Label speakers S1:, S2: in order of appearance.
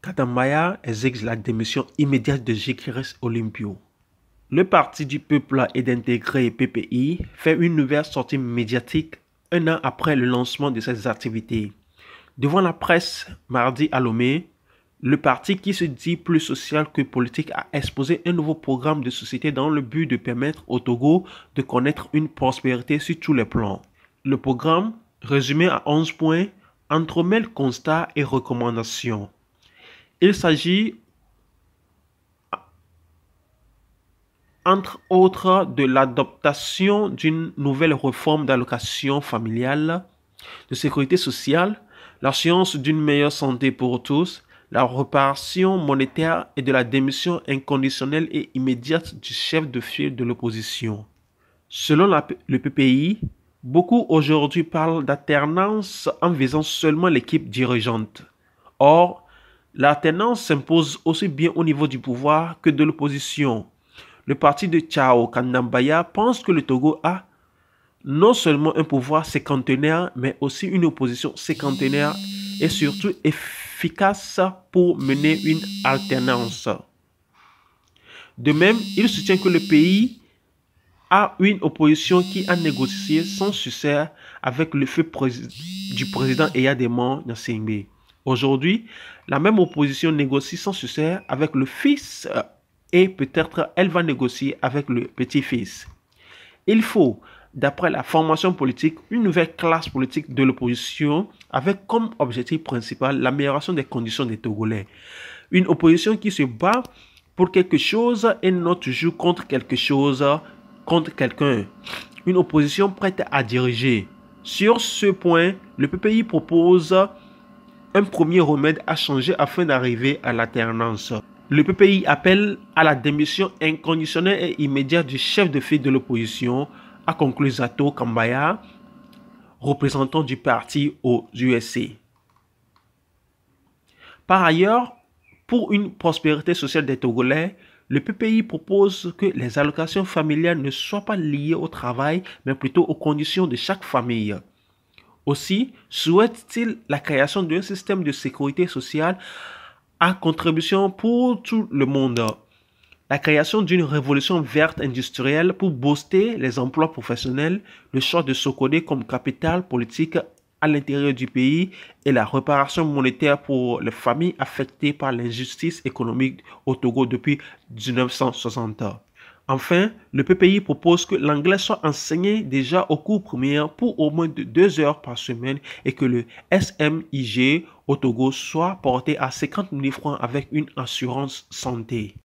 S1: Katamaya exige la démission immédiate de Gécrès Olympio. Le Parti du peuple et d'intégrer PPI fait une nouvelle sortie médiatique un an après le lancement de ses activités. Devant la presse, mardi à Lomé, le parti qui se dit plus social que politique a exposé un nouveau programme de société dans le but de permettre au Togo de connaître une prospérité sur tous les plans. Le programme, résumé à 11 points, entremêle constats et recommandations. Il s'agit entre autres de l'adoption d'une nouvelle réforme d'allocation familiale, de sécurité sociale, l'assurance d'une meilleure santé pour tous, la réparation monétaire et de la démission inconditionnelle et immédiate du chef de file de l'opposition. Selon le PPI, beaucoup aujourd'hui parlent d'alternance en visant seulement l'équipe dirigeante. Or, L'alternance s'impose aussi bien au niveau du pouvoir que de l'opposition. Le parti de Chao Kandambaya pense que le Togo a non seulement un pouvoir cinquantenaire, mais aussi une opposition cinquantenaire et surtout efficace pour mener une alternance. De même, il soutient que le pays a une opposition qui a négocié sans succès avec le feu du président Eyadema Nassimbe. Aujourd'hui, la même opposition négocie sans succès avec le fils euh, et peut-être elle va négocier avec le petit-fils. Il faut, d'après la formation politique, une nouvelle classe politique de l'opposition avec comme objectif principal l'amélioration des conditions des Togolais. Une opposition qui se bat pour quelque chose et non toujours contre quelque chose, contre quelqu'un. Une opposition prête à diriger. Sur ce point, le PPI propose un premier remède a changé afin d'arriver à l'alternance. Le PPI appelle à la démission inconditionnelle et immédiate du chef de file de l'opposition, a conclu Zato Kambaya, représentant du parti aux USC. Par ailleurs, pour une prospérité sociale des Togolais, le PPI propose que les allocations familiales ne soient pas liées au travail, mais plutôt aux conditions de chaque famille. Aussi, souhaite-t-il la création d'un système de sécurité sociale à contribution pour tout le monde. La création d'une révolution verte industrielle pour booster les emplois professionnels, le choix de Sokodé comme capital politique à l'intérieur du pays et la réparation monétaire pour les familles affectées par l'injustice économique au Togo depuis 1960. Enfin, le PPI propose que l'anglais soit enseigné déjà au cours premier pour au moins de deux heures par semaine et que le SMIG au Togo soit porté à 50 000 francs avec une assurance santé.